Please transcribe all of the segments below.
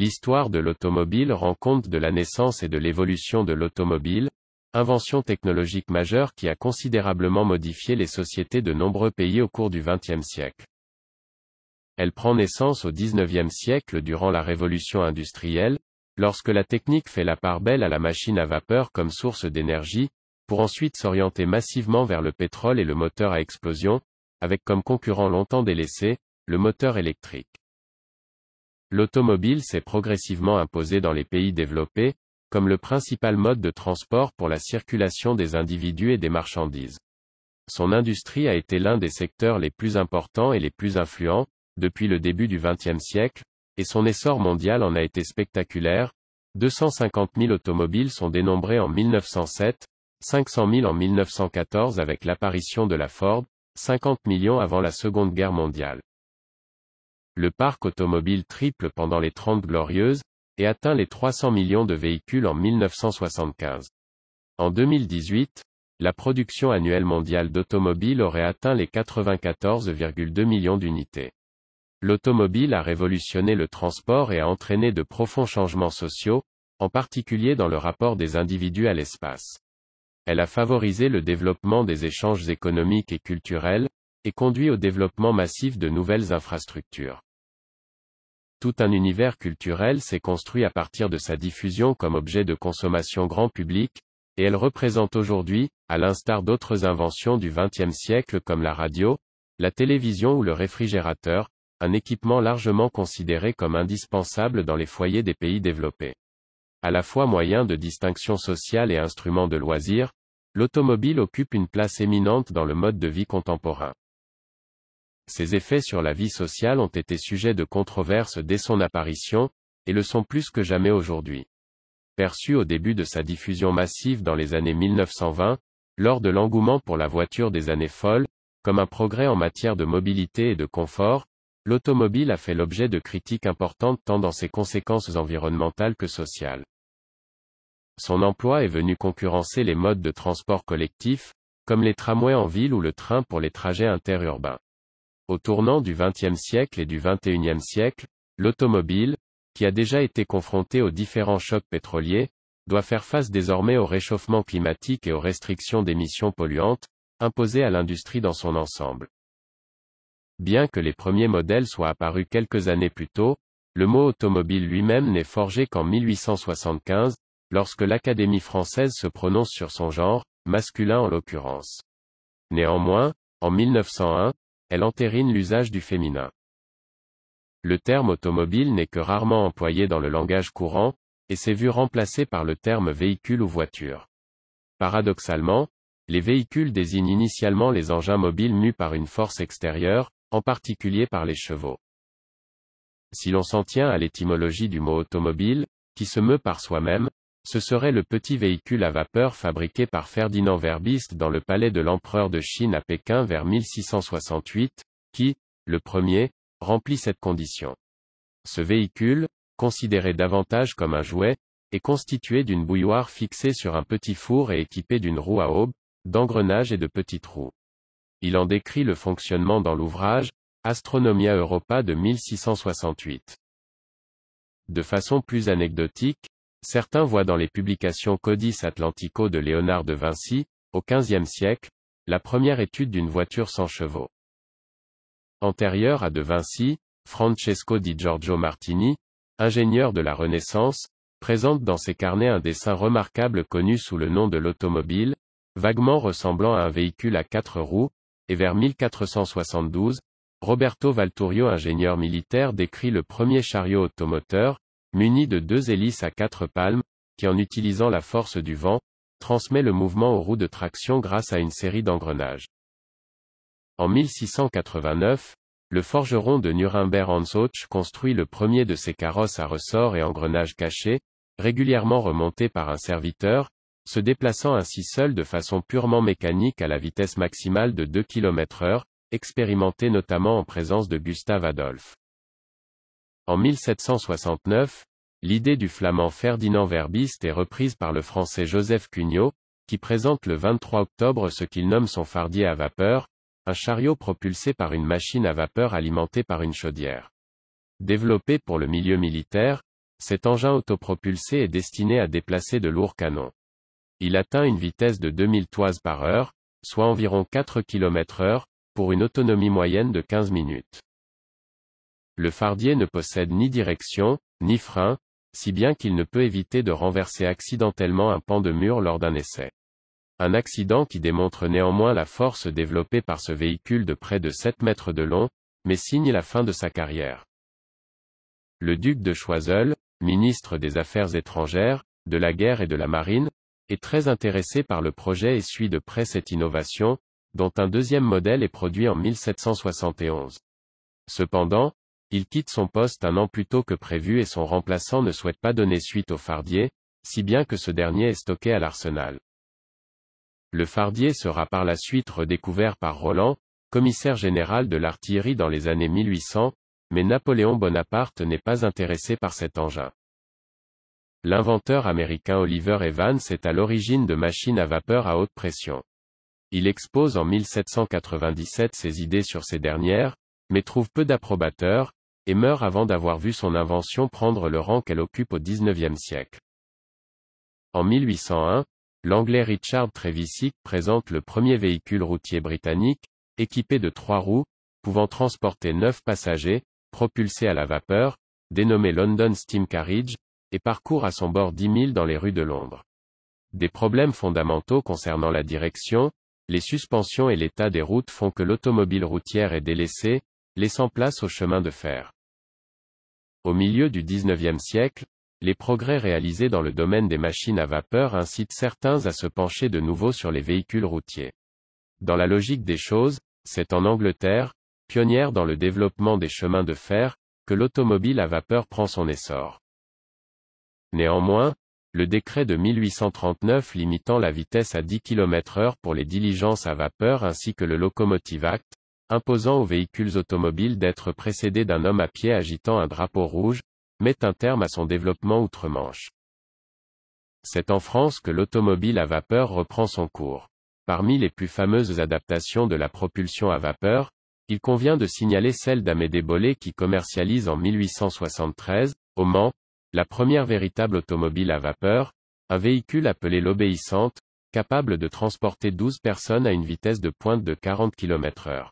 L'histoire de l'automobile rend compte de la naissance et de l'évolution de l'automobile, invention technologique majeure qui a considérablement modifié les sociétés de nombreux pays au cours du XXe siècle. Elle prend naissance au XIXe siècle durant la révolution industrielle, lorsque la technique fait la part belle à la machine à vapeur comme source d'énergie, pour ensuite s'orienter massivement vers le pétrole et le moteur à explosion, avec comme concurrent longtemps délaissé, le moteur électrique. L'automobile s'est progressivement imposée dans les pays développés, comme le principal mode de transport pour la circulation des individus et des marchandises. Son industrie a été l'un des secteurs les plus importants et les plus influents, depuis le début du XXe siècle, et son essor mondial en a été spectaculaire, 250 000 automobiles sont dénombrés en 1907, 500 000 en 1914 avec l'apparition de la Ford, 50 millions avant la Seconde Guerre mondiale le parc automobile triple pendant les 30 glorieuses, et atteint les 300 millions de véhicules en 1975. En 2018, la production annuelle mondiale d'automobiles aurait atteint les 94,2 millions d'unités. L'automobile a révolutionné le transport et a entraîné de profonds changements sociaux, en particulier dans le rapport des individus à l'espace. Elle a favorisé le développement des échanges économiques et culturels, et conduit au développement massif de nouvelles infrastructures. Tout un univers culturel s'est construit à partir de sa diffusion comme objet de consommation grand public, et elle représente aujourd'hui, à l'instar d'autres inventions du XXe siècle comme la radio, la télévision ou le réfrigérateur, un équipement largement considéré comme indispensable dans les foyers des pays développés. À la fois moyen de distinction sociale et instrument de loisir, l'automobile occupe une place éminente dans le mode de vie contemporain. Ses effets sur la vie sociale ont été sujets de controverses dès son apparition, et le sont plus que jamais aujourd'hui. Perçu au début de sa diffusion massive dans les années 1920, lors de l'engouement pour la voiture des années folles, comme un progrès en matière de mobilité et de confort, l'automobile a fait l'objet de critiques importantes tant dans ses conséquences environnementales que sociales. Son emploi est venu concurrencer les modes de transport collectif, comme les tramways en ville ou le train pour les trajets interurbains. Au tournant du XXe siècle et du XXIe siècle, l'automobile, qui a déjà été confrontée aux différents chocs pétroliers, doit faire face désormais au réchauffement climatique et aux restrictions d'émissions polluantes, imposées à l'industrie dans son ensemble. Bien que les premiers modèles soient apparus quelques années plus tôt, le mot automobile lui-même n'est forgé qu'en 1875, lorsque l'Académie française se prononce sur son genre, masculin en l'occurrence. Néanmoins, en 1901, elle entérine l'usage du féminin. Le terme automobile n'est que rarement employé dans le langage courant, et s'est vu remplacé par le terme véhicule ou voiture. Paradoxalement, les véhicules désignent initialement les engins mobiles mus par une force extérieure, en particulier par les chevaux. Si l'on s'en tient à l'étymologie du mot automobile, qui se meut par soi-même, ce serait le petit véhicule à vapeur fabriqué par Ferdinand Verbiste dans le palais de l'empereur de Chine à Pékin vers 1668, qui, le premier, remplit cette condition. Ce véhicule, considéré davantage comme un jouet, est constitué d'une bouilloire fixée sur un petit four et équipé d'une roue à aube, d'engrenages et de petites roues. Il en décrit le fonctionnement dans l'ouvrage, Astronomia Europa de 1668. De façon plus anecdotique, Certains voient dans les publications Codice Atlantico de Léonard de Vinci, au XVe siècle, la première étude d'une voiture sans chevaux. Antérieure à de Vinci, Francesco di Giorgio Martini, ingénieur de la Renaissance, présente dans ses carnets un dessin remarquable connu sous le nom de l'automobile, vaguement ressemblant à un véhicule à quatre roues, et vers 1472, Roberto Valturio ingénieur militaire décrit le premier chariot automoteur, muni de deux hélices à quatre palmes, qui en utilisant la force du vent, transmet le mouvement aux roues de traction grâce à une série d'engrenages. En 1689, le forgeron de Nuremberg Hans construit le premier de ses carrosses à ressorts et engrenages cachés, régulièrement remonté par un serviteur, se déplaçant ainsi seul de façon purement mécanique à la vitesse maximale de 2 km heure, expérimenté notamment en présence de Gustave Adolphe. En 1769, l'idée du flamand Ferdinand Verbiste est reprise par le français Joseph Cugnot, qui présente le 23 octobre ce qu'il nomme son fardier à vapeur, un chariot propulsé par une machine à vapeur alimentée par une chaudière. Développé pour le milieu militaire, cet engin autopropulsé est destiné à déplacer de lourds canons. Il atteint une vitesse de 2000 toises par heure, soit environ 4 km heure, pour une autonomie moyenne de 15 minutes le fardier ne possède ni direction, ni frein, si bien qu'il ne peut éviter de renverser accidentellement un pan de mur lors d'un essai. Un accident qui démontre néanmoins la force développée par ce véhicule de près de 7 mètres de long, mais signe la fin de sa carrière. Le duc de Choiseul, ministre des Affaires étrangères, de la guerre et de la marine, est très intéressé par le projet et suit de près cette innovation, dont un deuxième modèle est produit en 1771. Cependant, il quitte son poste un an plus tôt que prévu et son remplaçant ne souhaite pas donner suite au Fardier, si bien que ce dernier est stocké à l'Arsenal. Le Fardier sera par la suite redécouvert par Roland, commissaire général de l'artillerie dans les années 1800, mais Napoléon Bonaparte n'est pas intéressé par cet engin. L'inventeur américain Oliver Evans est à l'origine de machines à vapeur à haute pression. Il expose en 1797 ses idées sur ces dernières, mais trouve peu d'approbateurs, et meurt avant d'avoir vu son invention prendre le rang qu'elle occupe au XIXe siècle. En 1801, l'anglais Richard Trevisick présente le premier véhicule routier britannique, équipé de trois roues, pouvant transporter neuf passagers, propulsé à la vapeur, dénommé London Steam Carriage, et parcourt à son bord dix 000 dans les rues de Londres. Des problèmes fondamentaux concernant la direction, les suspensions et l'état des routes font que l'automobile routière est délaissée, laissant place au chemin de fer. Au milieu du XIXe siècle, les progrès réalisés dans le domaine des machines à vapeur incitent certains à se pencher de nouveau sur les véhicules routiers. Dans la logique des choses, c'est en Angleterre, pionnière dans le développement des chemins de fer, que l'automobile à vapeur prend son essor. Néanmoins, le décret de 1839 limitant la vitesse à 10 km h pour les diligences à vapeur ainsi que le locomotive act, imposant aux véhicules automobiles d'être précédés d'un homme à pied agitant un drapeau rouge, met un terme à son développement outre-Manche. C'est en France que l'automobile à vapeur reprend son cours. Parmi les plus fameuses adaptations de la propulsion à vapeur, il convient de signaler celle d'Amédée Bollé qui commercialise en 1873, au Mans, la première véritable automobile à vapeur, un véhicule appelé l'obéissante, capable de transporter 12 personnes à une vitesse de pointe de 40 km h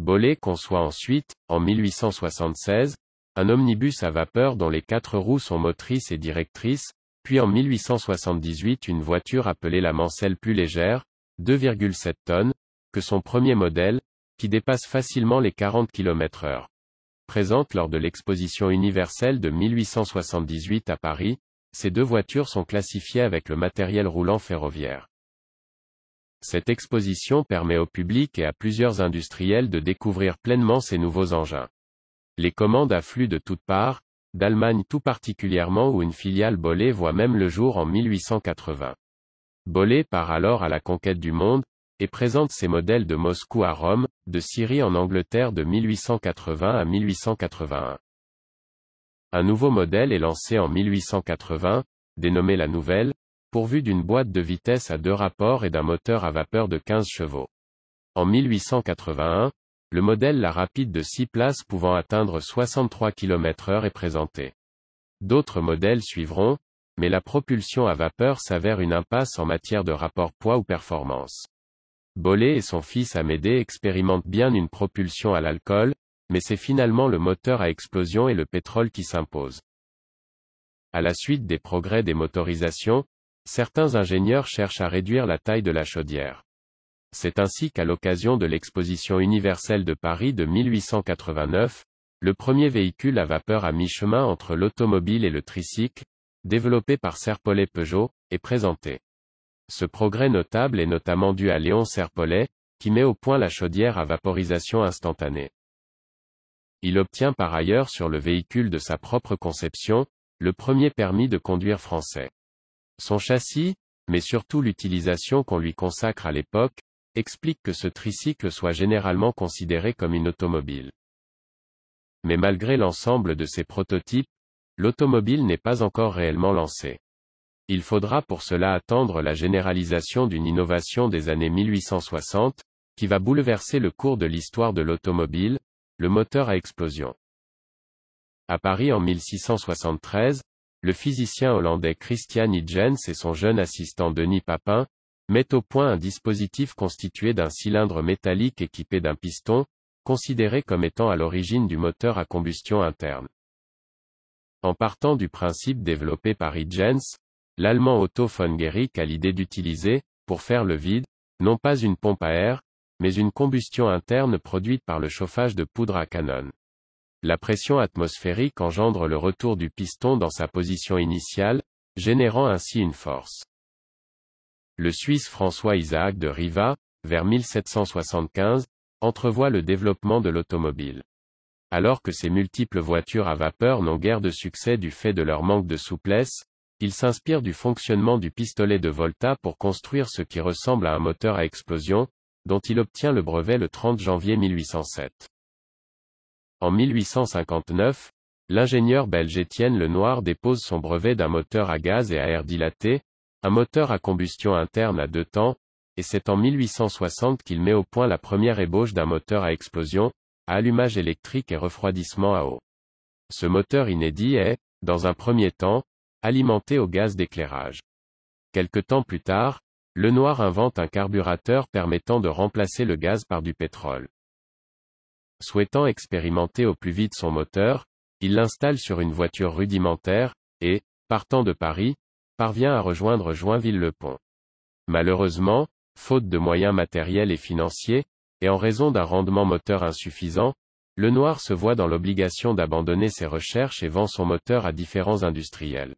Bollé conçoit ensuite, en 1876, un omnibus à vapeur dont les quatre roues sont motrices et directrices, puis en 1878 une voiture appelée la Mancelle plus légère, 2,7 tonnes, que son premier modèle, qui dépasse facilement les 40 km heure. Présente lors de l'exposition universelle de 1878 à Paris, ces deux voitures sont classifiées avec le matériel roulant ferroviaire. Cette exposition permet au public et à plusieurs industriels de découvrir pleinement ces nouveaux engins. Les commandes affluent de toutes parts, d'Allemagne tout particulièrement où une filiale Bollé voit même le jour en 1880. Bollé part alors à la conquête du monde, et présente ses modèles de Moscou à Rome, de Syrie en Angleterre de 1880 à 1881. Un nouveau modèle est lancé en 1880, dénommé la Nouvelle, pourvu d'une boîte de vitesse à deux rapports et d'un moteur à vapeur de 15 chevaux. En 1881, le modèle la rapide de 6 places pouvant atteindre 63 km/h est présenté. D'autres modèles suivront, mais la propulsion à vapeur s'avère une impasse en matière de rapport poids ou performance. Bollé et son fils Amédée expérimentent bien une propulsion à l'alcool, mais c'est finalement le moteur à explosion et le pétrole qui s'imposent. À la suite des progrès des motorisations, Certains ingénieurs cherchent à réduire la taille de la chaudière. C'est ainsi qu'à l'occasion de l'exposition universelle de Paris de 1889, le premier véhicule à vapeur à mi-chemin entre l'automobile et le tricycle, développé par Serpollet Peugeot, est présenté. Ce progrès notable est notamment dû à Léon Serpollet, qui met au point la chaudière à vaporisation instantanée. Il obtient par ailleurs sur le véhicule de sa propre conception, le premier permis de conduire français. Son châssis, mais surtout l'utilisation qu'on lui consacre à l'époque, explique que ce tricycle soit généralement considéré comme une automobile. Mais malgré l'ensemble de ces prototypes, l'automobile n'est pas encore réellement lancée. Il faudra pour cela attendre la généralisation d'une innovation des années 1860, qui va bouleverser le cours de l'histoire de l'automobile, le moteur à explosion. À Paris en 1673, le physicien hollandais Christian Huygens et son jeune assistant Denis Papin, mettent au point un dispositif constitué d'un cylindre métallique équipé d'un piston, considéré comme étant à l'origine du moteur à combustion interne. En partant du principe développé par Huygens, l'allemand Otto von Guericke a l'idée d'utiliser, pour faire le vide, non pas une pompe à air, mais une combustion interne produite par le chauffage de poudre à canon la pression atmosphérique engendre le retour du piston dans sa position initiale, générant ainsi une force. Le Suisse François Isaac de Riva, vers 1775, entrevoit le développement de l'automobile. Alors que ces multiples voitures à vapeur n'ont guère de succès du fait de leur manque de souplesse, il s'inspire du fonctionnement du pistolet de Volta pour construire ce qui ressemble à un moteur à explosion, dont il obtient le brevet le 30 janvier 1807. En 1859, l'ingénieur belge Étienne Lenoir dépose son brevet d'un moteur à gaz et à air dilaté, un moteur à combustion interne à deux temps, et c'est en 1860 qu'il met au point la première ébauche d'un moteur à explosion, à allumage électrique et refroidissement à eau. Ce moteur inédit est, dans un premier temps, alimenté au gaz d'éclairage. Quelque temps plus tard, Lenoir invente un carburateur permettant de remplacer le gaz par du pétrole. Souhaitant expérimenter au plus vite son moteur, il l'installe sur une voiture rudimentaire, et, partant de Paris, parvient à rejoindre Joinville-le-Pont. Malheureusement, faute de moyens matériels et financiers, et en raison d'un rendement moteur insuffisant, Le Noir se voit dans l'obligation d'abandonner ses recherches et vend son moteur à différents industriels.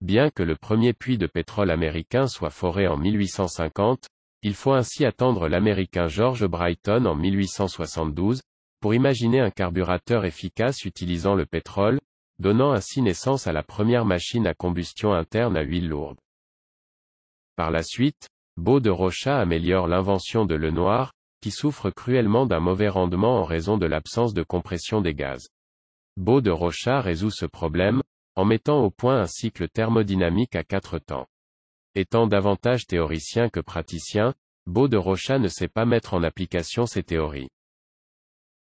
Bien que le premier puits de pétrole américain soit foré en 1850, il faut ainsi attendre l'américain George Brighton en 1872, pour imaginer un carburateur efficace utilisant le pétrole, donnant ainsi naissance à la première machine à combustion interne à huile lourde. Par la suite, Beau de Rocha améliore l'invention de Lenoir, qui souffre cruellement d'un mauvais rendement en raison de l'absence de compression des gaz. Beau de Rocha résout ce problème, en mettant au point un cycle thermodynamique à quatre temps. Étant davantage théoricien que praticien, Beau de Rocha ne sait pas mettre en application ses théories.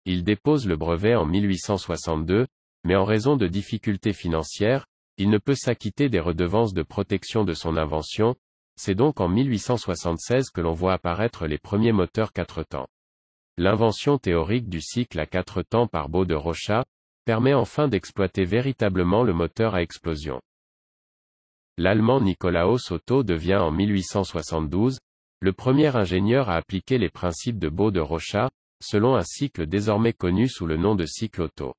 Il dépose le brevet en 1862, mais en raison de difficultés financières, il ne peut s'acquitter des redevances de protection de son invention, c'est donc en 1876 que l'on voit apparaître les premiers moteurs quatre temps. L'invention théorique du cycle à quatre temps par Beau de Rocha, permet enfin d'exploiter véritablement le moteur à explosion. L'Allemand Nikolaus Otto devient en 1872, le premier ingénieur à appliquer les principes de Beau de Rocha, selon un cycle désormais connu sous le nom de cycle Otto.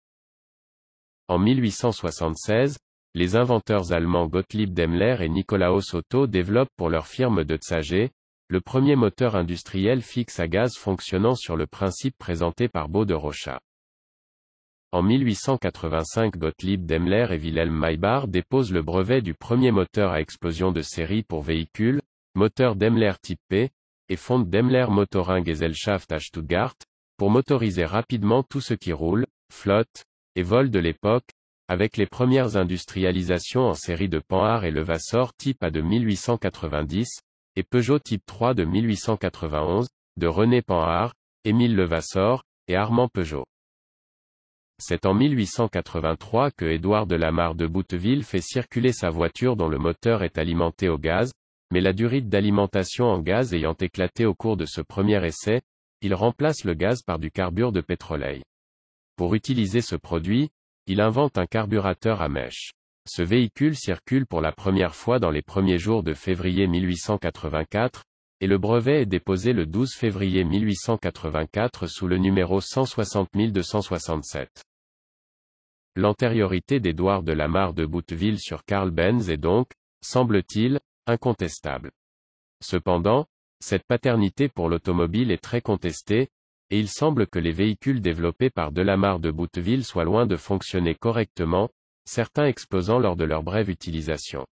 En 1876, les inventeurs allemands Gottlieb Daimler et Nikolaus Otto développent pour leur firme de Tsager le premier moteur industriel fixe à gaz fonctionnant sur le principe présenté par Beau de Rocha. En 1885 Gottlieb Daimler et Wilhelm Maybach déposent le brevet du premier moteur à explosion de série pour véhicules, moteur Daimler Type P, et fondent Daimler Motoring Gesellschaft à Stuttgart, pour motoriser rapidement tout ce qui roule, flotte, et vole de l'époque, avec les premières industrialisations en série de Panhard et Levasseur Type A de 1890, et Peugeot Type 3 de 1891, de René Panhard, Émile Levassor et Armand Peugeot. C'est en 1883 que Édouard de Lamarre de Bouteville fait circuler sa voiture dont le moteur est alimenté au gaz, mais la durite d'alimentation en gaz ayant éclaté au cours de ce premier essai, il remplace le gaz par du carbure de pétroleil. Pour utiliser ce produit, il invente un carburateur à mèche. Ce véhicule circule pour la première fois dans les premiers jours de février 1884, et le brevet est déposé le 12 février 1884 sous le numéro 160 267. L'antériorité d'Edouard de Lamar de Bouteville sur Karl Benz est donc, semble-t-il, incontestable. Cependant, cette paternité pour l'automobile est très contestée, et il semble que les véhicules développés par Delamare de Bouteville soient loin de fonctionner correctement, certains explosant lors de leur brève utilisation.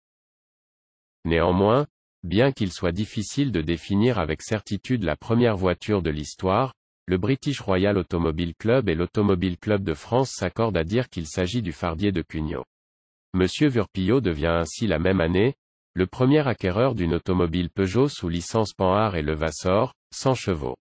Néanmoins, bien qu'il soit difficile de définir avec certitude la première voiture de l'histoire, le British Royal Automobile Club et l'Automobile Club de France s'accordent à dire qu'il s'agit du fardier de Cugnot. Monsieur Vurpillot devient ainsi la même année, le premier acquéreur d'une automobile Peugeot sous licence Panhard et Levassor, sans chevaux.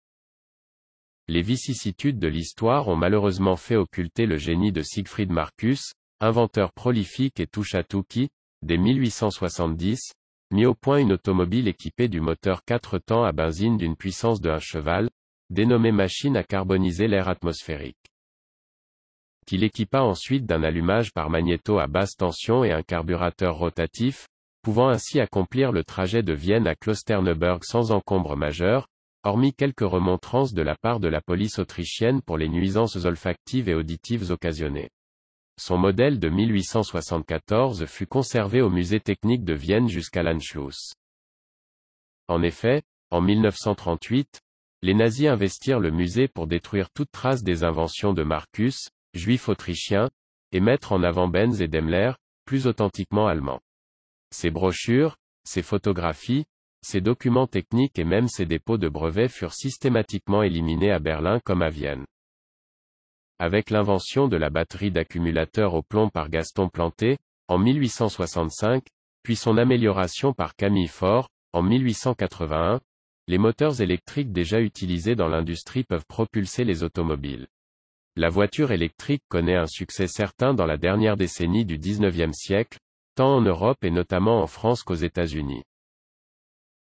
Les vicissitudes de l'histoire ont malheureusement fait occulter le génie de Siegfried Marcus, inventeur prolifique et touche-à-tout qui, dès 1870, mit au point une automobile équipée du moteur 4 temps à benzine d'une puissance de 1 cheval, dénommée machine à carboniser l'air atmosphérique. Qu'il équipa ensuite d'un allumage par magnéto à basse tension et un carburateur rotatif, pouvant ainsi accomplir le trajet de Vienne à Klosterneuburg sans encombre majeur, hormis quelques remontrances de la part de la police autrichienne pour les nuisances olfactives et auditives occasionnées. Son modèle de 1874 fut conservé au musée technique de Vienne jusqu'à l'Anschluss. En effet, en 1938, les nazis investirent le musée pour détruire toute trace des inventions de Marcus, juif autrichien, et mettre en avant Benz et Daimler, plus authentiquement allemands. Ses brochures, ses photographies, ses documents techniques et même ses dépôts de brevets furent systématiquement éliminés à Berlin comme à Vienne. Avec l'invention de la batterie d'accumulateur au plomb par Gaston Planté, en 1865, puis son amélioration par Camille Faure, en 1881, les moteurs électriques déjà utilisés dans l'industrie peuvent propulser les automobiles. La voiture électrique connaît un succès certain dans la dernière décennie du 19e siècle, tant en Europe et notamment en France qu'aux États-Unis.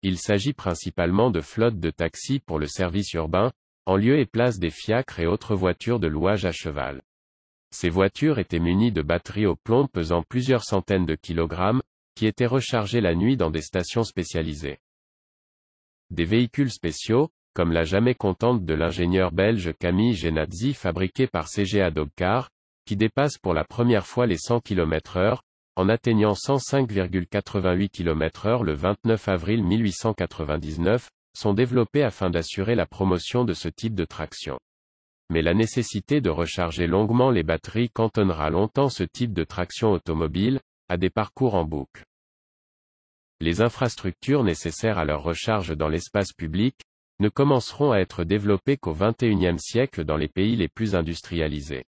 Il s'agit principalement de flottes de taxis pour le service urbain, en lieu et place des fiacres et autres voitures de louage à cheval. Ces voitures étaient munies de batteries au plomb pesant plusieurs centaines de kilogrammes, qui étaient rechargées la nuit dans des stations spécialisées. Des véhicules spéciaux, comme la jamais contente de l'ingénieur belge Camille Genazzi fabriquée par CGA Dogcar, qui dépasse pour la première fois les 100 km/h, en atteignant 105,88 km/h le 29 avril 1899, sont développés afin d'assurer la promotion de ce type de traction. Mais la nécessité de recharger longuement les batteries cantonnera longtemps ce type de traction automobile, à des parcours en boucle les infrastructures nécessaires à leur recharge dans l'espace public, ne commenceront à être développées qu'au XXIe siècle dans les pays les plus industrialisés.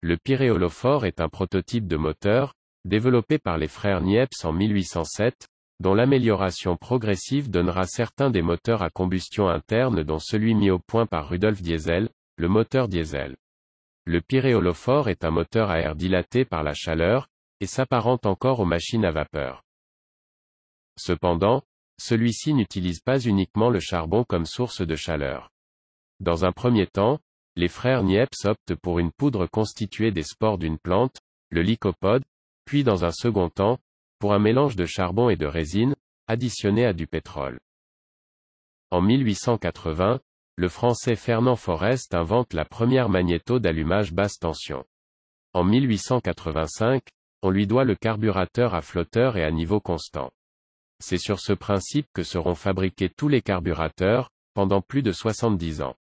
Le pyréolophore est un prototype de moteur, développé par les frères Niepce en 1807, dont l'amélioration progressive donnera certains des moteurs à combustion interne dont celui mis au point par Rudolf Diesel, le moteur diesel. Le pyréolophore est un moteur à air dilaté par la chaleur, et s'apparente encore aux machines à vapeur. Cependant, celui-ci n'utilise pas uniquement le charbon comme source de chaleur. Dans un premier temps, les frères Niepce optent pour une poudre constituée des spores d'une plante, le lycopode, puis dans un second temps, pour un mélange de charbon et de résine, additionné à du pétrole. En 1880, le français Fernand Forest invente la première magnéto d'allumage basse tension. En 1885, on lui doit le carburateur à flotteur et à niveau constant c'est sur ce principe que seront fabriqués tous les carburateurs, pendant plus de 70 ans.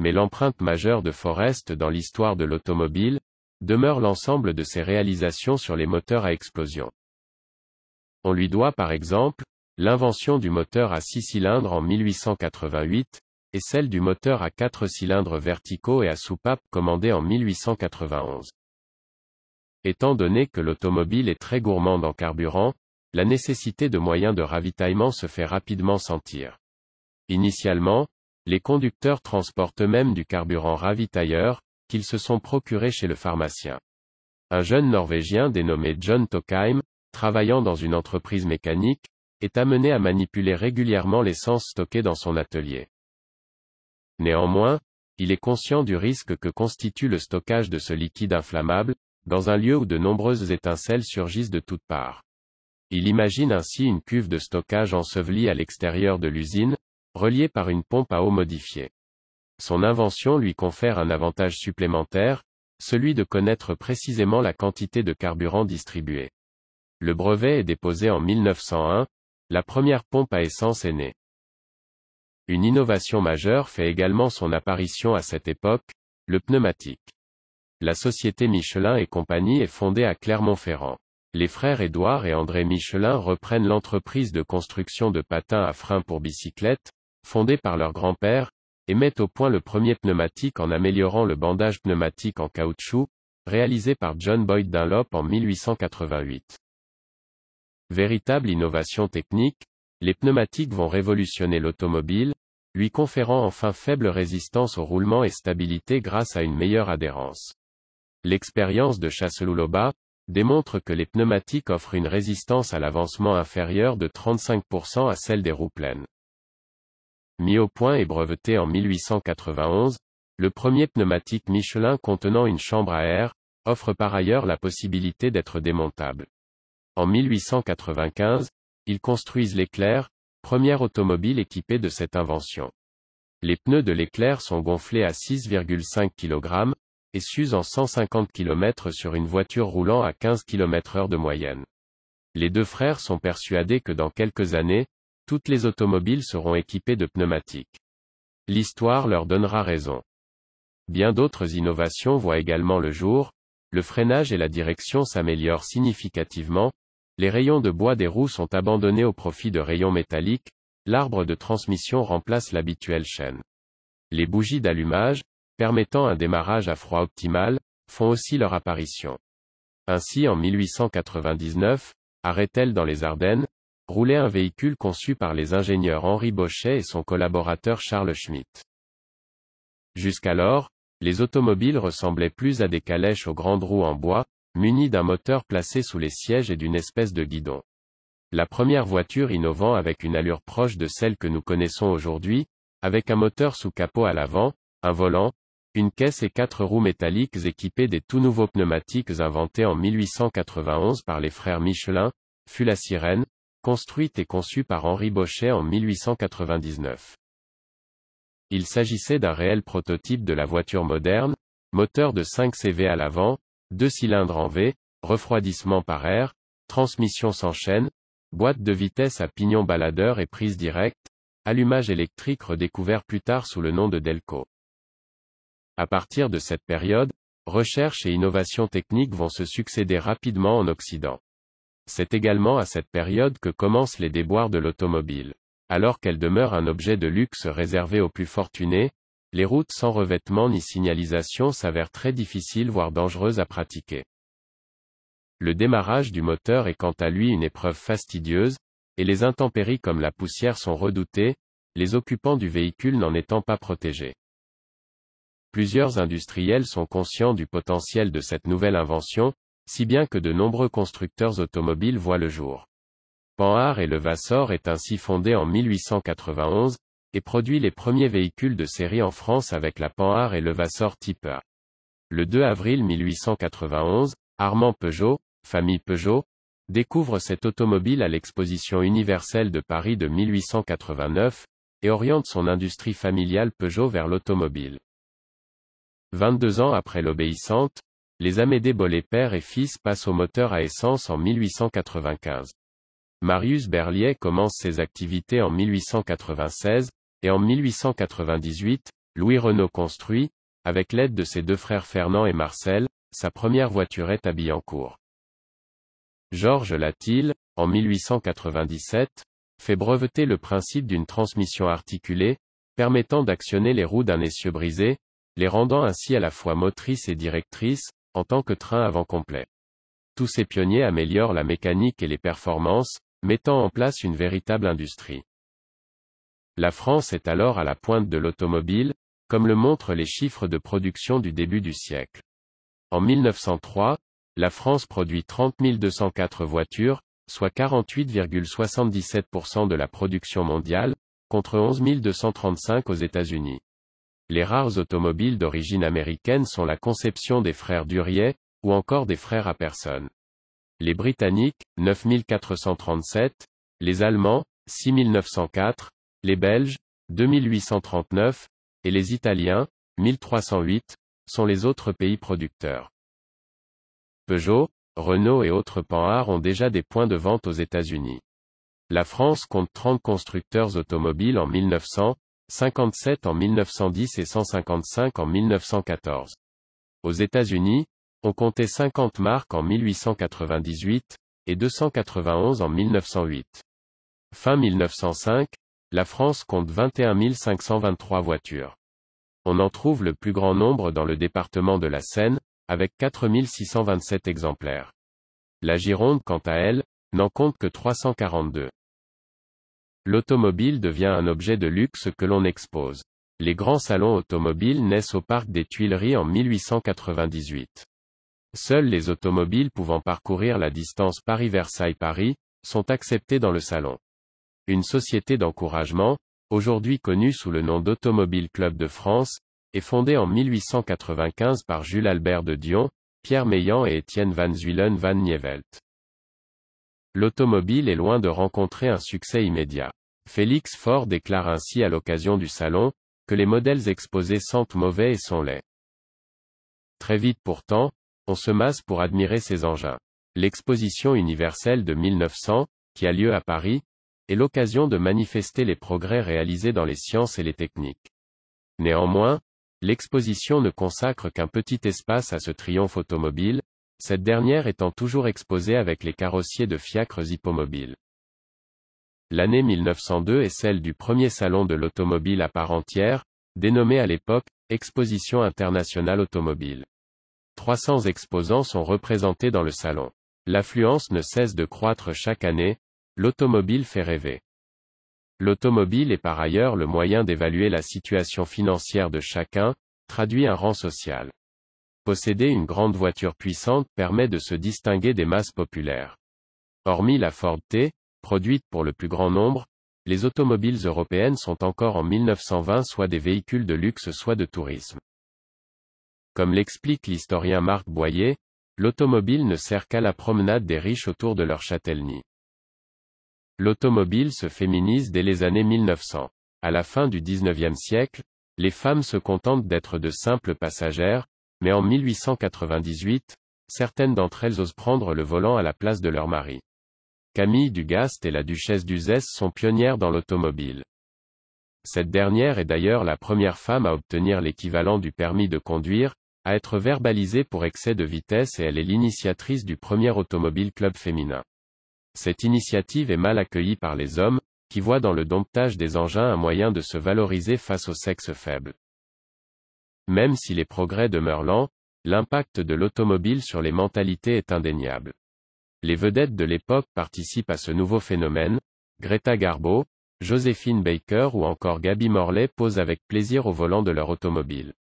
Mais l'empreinte majeure de Forrest dans l'histoire de l'automobile, demeure l'ensemble de ses réalisations sur les moteurs à explosion. On lui doit par exemple, l'invention du moteur à 6 cylindres en 1888, et celle du moteur à 4 cylindres verticaux et à soupape commandé en 1891. Étant donné que l'automobile est très gourmande en carburant, la nécessité de moyens de ravitaillement se fait rapidement sentir. Initialement, les conducteurs transportent eux-mêmes du carburant ravitailleur, qu'ils se sont procurés chez le pharmacien. Un jeune Norvégien dénommé John Tokheim, travaillant dans une entreprise mécanique, est amené à manipuler régulièrement l'essence stockée dans son atelier. Néanmoins, il est conscient du risque que constitue le stockage de ce liquide inflammable, dans un lieu où de nombreuses étincelles surgissent de toutes parts. Il imagine ainsi une cuve de stockage ensevelie à l'extérieur de l'usine, reliée par une pompe à eau modifiée. Son invention lui confère un avantage supplémentaire, celui de connaître précisément la quantité de carburant distribué. Le brevet est déposé en 1901, la première pompe à essence est née. Une innovation majeure fait également son apparition à cette époque, le pneumatique. La société Michelin et compagnie est fondée à Clermont-Ferrand les frères Édouard et André Michelin reprennent l'entreprise de construction de patins à frein pour bicyclette, fondée par leur grand-père, et mettent au point le premier pneumatique en améliorant le bandage pneumatique en caoutchouc, réalisé par John Boyd Dunlop en 1888. Véritable innovation technique, les pneumatiques vont révolutionner l'automobile, lui conférant enfin faible résistance au roulement et stabilité grâce à une meilleure adhérence. L'expérience de Chasseloup-Loba, démontre que les pneumatiques offrent une résistance à l'avancement inférieure de 35% à celle des roues pleines. Mis au point et breveté en 1891, le premier pneumatique Michelin contenant une chambre à air, offre par ailleurs la possibilité d'être démontable. En 1895, ils construisent l'éclair, première automobile équipée de cette invention. Les pneus de l'éclair sont gonflés à 6,5 kg, et s'use en 150 km sur une voiture roulant à 15 km heure de moyenne. Les deux frères sont persuadés que dans quelques années, toutes les automobiles seront équipées de pneumatiques. L'histoire leur donnera raison. Bien d'autres innovations voient également le jour, le freinage et la direction s'améliorent significativement, les rayons de bois des roues sont abandonnés au profit de rayons métalliques, l'arbre de transmission remplace l'habituelle chaîne. Les bougies d'allumage, permettant un démarrage à froid optimal, font aussi leur apparition. Ainsi en 1899, à dans les Ardennes, roulait un véhicule conçu par les ingénieurs Henri Bochet et son collaborateur Charles Schmitt. Jusqu'alors, les automobiles ressemblaient plus à des calèches aux grandes roues en bois, munies d'un moteur placé sous les sièges et d'une espèce de guidon. La première voiture innovant avec une allure proche de celle que nous connaissons aujourd'hui, avec un moteur sous capot à l'avant, un volant, une caisse et quatre roues métalliques équipées des tout nouveaux pneumatiques inventés en 1891 par les frères Michelin, fut la sirène, construite et conçue par Henri Bochet en 1899. Il s'agissait d'un réel prototype de la voiture moderne, moteur de 5 CV à l'avant, deux cylindres en V, refroidissement par air, transmission sans chaîne, boîte de vitesse à pignon baladeur et prise directe, allumage électrique redécouvert plus tard sous le nom de Delco. À partir de cette période, recherche et innovation technique vont se succéder rapidement en Occident. C'est également à cette période que commencent les déboires de l'automobile. Alors qu'elle demeure un objet de luxe réservé aux plus fortunés, les routes sans revêtement ni signalisation s'avèrent très difficiles voire dangereuses à pratiquer. Le démarrage du moteur est quant à lui une épreuve fastidieuse, et les intempéries comme la poussière sont redoutées, les occupants du véhicule n'en étant pas protégés. Plusieurs industriels sont conscients du potentiel de cette nouvelle invention, si bien que de nombreux constructeurs automobiles voient le jour. Panhard et Levassor est ainsi fondé en 1891, et produit les premiers véhicules de série en France avec la Panhard et Levassor Type A. Le 2 avril 1891, Armand Peugeot, famille Peugeot, découvre cette automobile à l'exposition universelle de Paris de 1889, et oriente son industrie familiale Peugeot vers l'automobile. 22 ans après l'obéissante, les Amédée Bollé père et fils passent au moteur à essence en 1895. Marius Berlier commence ses activités en 1896, et en 1898, Louis Renault construit, avec l'aide de ses deux frères Fernand et Marcel, sa première voiturette à Billancourt. Georges Latil, en 1897, fait breveter le principe d'une transmission articulée, permettant d'actionner les roues d'un essieu brisé, les rendant ainsi à la fois motrices et directrices, en tant que train avant complet. Tous ces pionniers améliorent la mécanique et les performances, mettant en place une véritable industrie. La France est alors à la pointe de l'automobile, comme le montrent les chiffres de production du début du siècle. En 1903, la France produit 30 204 voitures, soit 48,77% de la production mondiale, contre 11 235 aux États-Unis. Les rares automobiles d'origine américaine sont la conception des frères Durier, ou encore des frères à personne. Les Britanniques, 9437, les Allemands, 6904, les Belges, 2839, et les Italiens, 1308, sont les autres pays producteurs. Peugeot, Renault et autres Panhard ont déjà des points de vente aux États-Unis. La France compte 30 constructeurs automobiles en 1900, 57 en 1910 et 155 en 1914. Aux États-Unis, on comptait 50 marques en 1898, et 291 en 1908. Fin 1905, la France compte 21 523 voitures. On en trouve le plus grand nombre dans le département de la Seine, avec 4627 exemplaires. La Gironde, quant à elle, n'en compte que 342 l'automobile devient un objet de luxe que l'on expose. Les grands salons automobiles naissent au parc des Tuileries en 1898. Seuls les automobiles pouvant parcourir la distance Paris-Versailles-Paris, sont acceptées dans le salon. Une société d'encouragement, aujourd'hui connue sous le nom d'Automobile Club de France, est fondée en 1895 par Jules Albert de Dion, Pierre Meillan et Étienne Van Zuylen Van Nievelt l'automobile est loin de rencontrer un succès immédiat. Félix Faure déclare ainsi à l'occasion du salon, que les modèles exposés sentent mauvais et sont laids. Très vite pourtant, on se masse pour admirer ces engins. L'exposition universelle de 1900, qui a lieu à Paris, est l'occasion de manifester les progrès réalisés dans les sciences et les techniques. Néanmoins, l'exposition ne consacre qu'un petit espace à ce triomphe automobile, cette dernière étant toujours exposée avec les carrossiers de fiacres hippomobiles. L'année 1902 est celle du premier salon de l'automobile à part entière, dénommé à l'époque Exposition internationale automobile. 300 exposants sont représentés dans le salon. L'affluence ne cesse de croître chaque année, l'automobile fait rêver. L'automobile est par ailleurs le moyen d'évaluer la situation financière de chacun, traduit un rang social. Posséder une grande voiture puissante permet de se distinguer des masses populaires. Hormis la Ford T, produite pour le plus grand nombre, les automobiles européennes sont encore en 1920 soit des véhicules de luxe soit de tourisme. Comme l'explique l'historien Marc Boyer, l'automobile ne sert qu'à la promenade des riches autour de leur châtellenie. L'automobile se féminise dès les années 1900. À la fin du 19e siècle, les femmes se contentent d'être de simples passagères, mais en 1898, certaines d'entre elles osent prendre le volant à la place de leur mari. Camille Dugast et la duchesse d'Uzès sont pionnières dans l'automobile. Cette dernière est d'ailleurs la première femme à obtenir l'équivalent du permis de conduire, à être verbalisée pour excès de vitesse et elle est l'initiatrice du premier automobile club féminin. Cette initiative est mal accueillie par les hommes, qui voient dans le domptage des engins un moyen de se valoriser face au sexe faible. Même si les progrès demeurent lents, l'impact de l'automobile sur les mentalités est indéniable. Les vedettes de l'époque participent à ce nouveau phénomène, Greta Garbo, Joséphine Baker ou encore Gaby Morley posent avec plaisir au volant de leur automobile.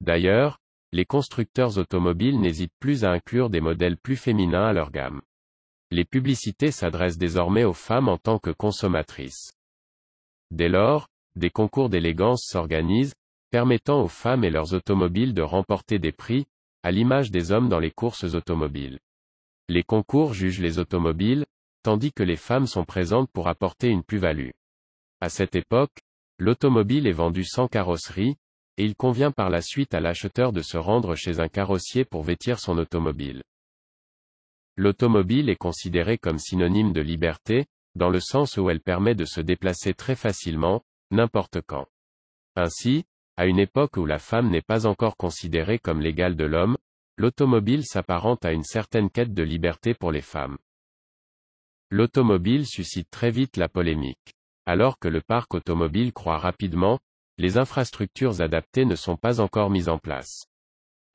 D'ailleurs, les constructeurs automobiles n'hésitent plus à inclure des modèles plus féminins à leur gamme. Les publicités s'adressent désormais aux femmes en tant que consommatrices. Dès lors, des concours d'élégance s'organisent, permettant aux femmes et leurs automobiles de remporter des prix, à l'image des hommes dans les courses automobiles. Les concours jugent les automobiles, tandis que les femmes sont présentes pour apporter une plus-value. À cette époque, l'automobile est vendue sans carrosserie, et il convient par la suite à l'acheteur de se rendre chez un carrossier pour vêtir son automobile. L'automobile est considérée comme synonyme de liberté, dans le sens où elle permet de se déplacer très facilement, n'importe quand. Ainsi, à une époque où la femme n'est pas encore considérée comme l'égale de l'homme, l'automobile s'apparente à une certaine quête de liberté pour les femmes. L'automobile suscite très vite la polémique. Alors que le parc automobile croît rapidement, les infrastructures adaptées ne sont pas encore mises en place.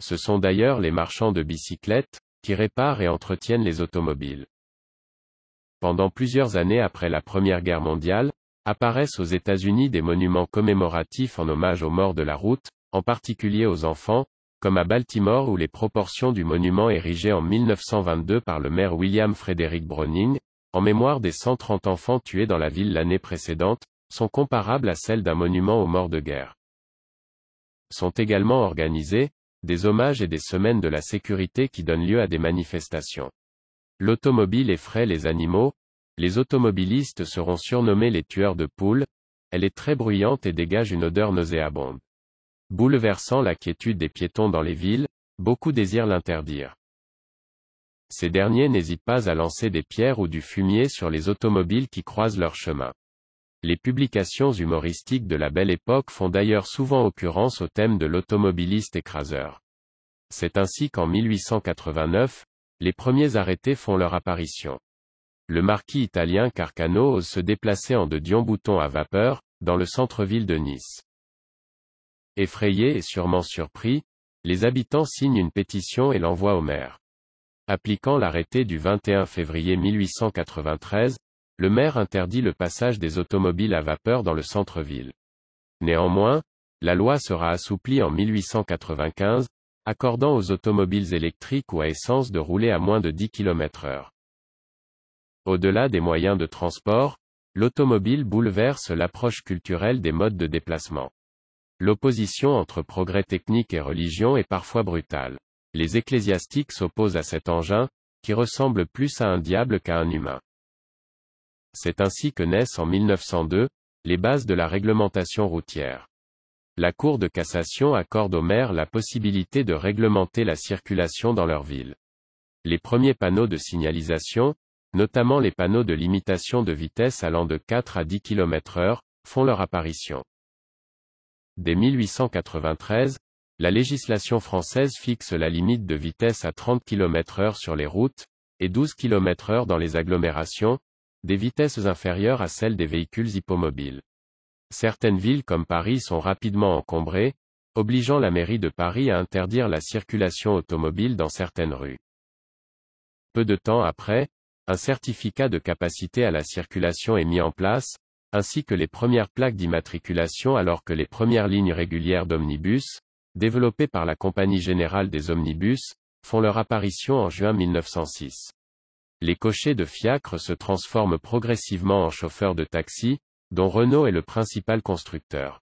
Ce sont d'ailleurs les marchands de bicyclettes, qui réparent et entretiennent les automobiles. Pendant plusieurs années après la Première Guerre mondiale, Apparaissent aux États-Unis des monuments commémoratifs en hommage aux morts de la route, en particulier aux enfants, comme à Baltimore où les proportions du monument érigé en 1922 par le maire William Frederick Browning, en mémoire des 130 enfants tués dans la ville l'année précédente, sont comparables à celles d'un monument aux morts de guerre. Sont également organisés, des hommages et des semaines de la sécurité qui donnent lieu à des manifestations. L'automobile effraie les animaux, les automobilistes seront surnommés les tueurs de poules, elle est très bruyante et dégage une odeur nauséabonde. Bouleversant la quiétude des piétons dans les villes, beaucoup désirent l'interdire. Ces derniers n'hésitent pas à lancer des pierres ou du fumier sur les automobiles qui croisent leur chemin. Les publications humoristiques de la belle époque font d'ailleurs souvent occurrence au thème de l'automobiliste écraseur. C'est ainsi qu'en 1889, les premiers arrêtés font leur apparition le marquis italien Carcano ose se déplacer en de Dion-Bouton à vapeur, dans le centre-ville de Nice. Effrayés et sûrement surpris, les habitants signent une pétition et l'envoient au maire. Appliquant l'arrêté du 21 février 1893, le maire interdit le passage des automobiles à vapeur dans le centre-ville. Néanmoins, la loi sera assouplie en 1895, accordant aux automobiles électriques ou à essence de rouler à moins de 10 km h au-delà des moyens de transport, l'automobile bouleverse l'approche culturelle des modes de déplacement. L'opposition entre progrès technique et religion est parfois brutale. Les ecclésiastiques s'opposent à cet engin, qui ressemble plus à un diable qu'à un humain. C'est ainsi que naissent en 1902, les bases de la réglementation routière. La Cour de cassation accorde aux maires la possibilité de réglementer la circulation dans leur ville. Les premiers panneaux de signalisation, notamment les panneaux de limitation de vitesse allant de 4 à 10 km/h, font leur apparition. Dès 1893, la législation française fixe la limite de vitesse à 30 km/h sur les routes, et 12 km/h dans les agglomérations, des vitesses inférieures à celles des véhicules hippomobiles. Certaines villes comme Paris sont rapidement encombrées, obligeant la mairie de Paris à interdire la circulation automobile dans certaines rues. Peu de temps après, un certificat de capacité à la circulation est mis en place, ainsi que les premières plaques d'immatriculation alors que les premières lignes régulières d'omnibus, développées par la Compagnie Générale des Omnibus, font leur apparition en juin 1906. Les cochers de fiacre se transforment progressivement en chauffeurs de taxi, dont Renault est le principal constructeur.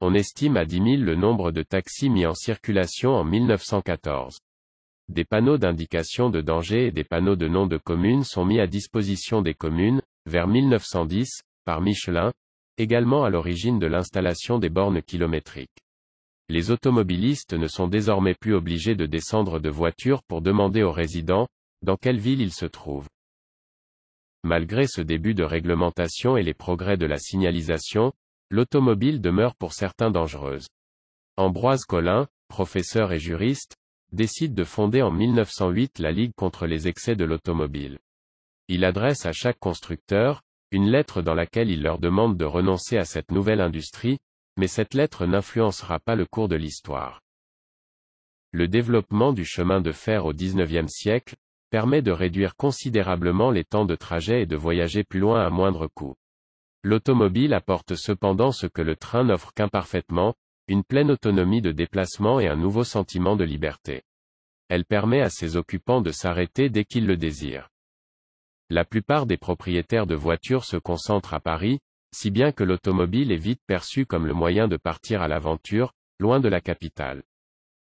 On estime à 10 000 le nombre de taxis mis en circulation en 1914. Des panneaux d'indication de danger et des panneaux de nom de communes sont mis à disposition des communes, vers 1910, par Michelin, également à l'origine de l'installation des bornes kilométriques. Les automobilistes ne sont désormais plus obligés de descendre de voiture pour demander aux résidents, dans quelle ville ils se trouvent. Malgré ce début de réglementation et les progrès de la signalisation, l'automobile demeure pour certains dangereuse. Ambroise Collin, professeur et juriste, décide de fonder en 1908 la Ligue contre les excès de l'automobile. Il adresse à chaque constructeur, une lettre dans laquelle il leur demande de renoncer à cette nouvelle industrie, mais cette lettre n'influencera pas le cours de l'histoire. Le développement du chemin de fer au XIXe siècle, permet de réduire considérablement les temps de trajet et de voyager plus loin à moindre coût. L'automobile apporte cependant ce que le train n'offre qu'imparfaitement, une pleine autonomie de déplacement et un nouveau sentiment de liberté elle permet à ses occupants de s'arrêter dès qu'ils le désirent. La plupart des propriétaires de voitures se concentrent à Paris, si bien que l'automobile est vite perçue comme le moyen de partir à l'aventure, loin de la capitale.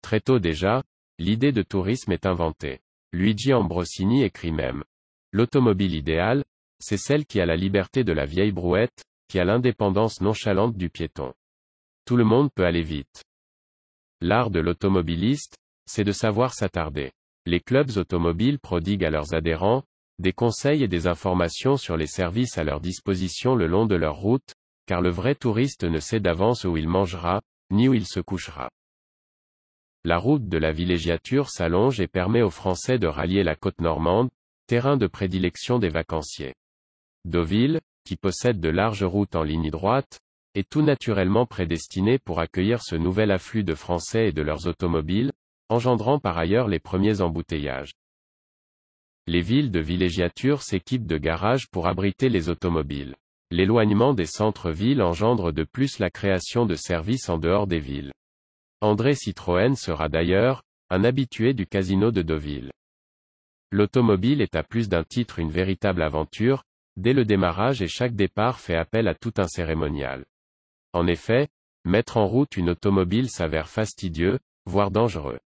Très tôt déjà, l'idée de tourisme est inventée. Luigi Ambrosini écrit même. L'automobile idéale, c'est celle qui a la liberté de la vieille brouette, qui a l'indépendance nonchalante du piéton. Tout le monde peut aller vite. L'art de l'automobiliste, c'est de savoir s'attarder. Les clubs automobiles prodiguent à leurs adhérents, des conseils et des informations sur les services à leur disposition le long de leur route, car le vrai touriste ne sait d'avance où il mangera, ni où il se couchera. La route de la villégiature s'allonge et permet aux Français de rallier la côte normande, terrain de prédilection des vacanciers. Deauville, qui possède de larges routes en ligne droite, est tout naturellement prédestinée pour accueillir ce nouvel afflux de Français et de leurs automobiles, engendrant par ailleurs les premiers embouteillages. Les villes de villégiature s'équipent de garages pour abriter les automobiles. L'éloignement des centres-villes engendre de plus la création de services en dehors des villes. André Citroën sera d'ailleurs, un habitué du casino de Deauville. L'automobile est à plus d'un titre une véritable aventure, dès le démarrage et chaque départ fait appel à tout un cérémonial. En effet, mettre en route une automobile s'avère fastidieux, voire dangereux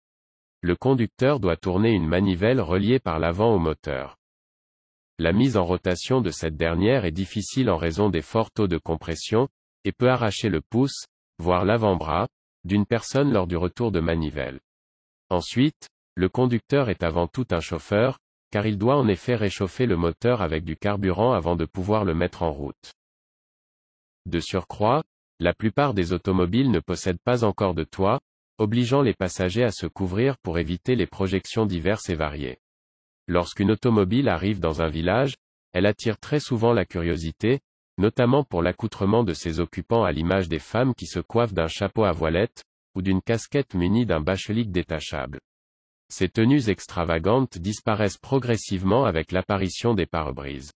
le conducteur doit tourner une manivelle reliée par l'avant au moteur. La mise en rotation de cette dernière est difficile en raison des forts taux de compression, et peut arracher le pouce, voire l'avant-bras, d'une personne lors du retour de manivelle. Ensuite, le conducteur est avant tout un chauffeur, car il doit en effet réchauffer le moteur avec du carburant avant de pouvoir le mettre en route. De surcroît, la plupart des automobiles ne possèdent pas encore de toit, obligeant les passagers à se couvrir pour éviter les projections diverses et variées. Lorsqu'une automobile arrive dans un village, elle attire très souvent la curiosité, notamment pour l'accoutrement de ses occupants à l'image des femmes qui se coiffent d'un chapeau à voilette, ou d'une casquette munie d'un bachelic détachable. Ces tenues extravagantes disparaissent progressivement avec l'apparition des pare-brises.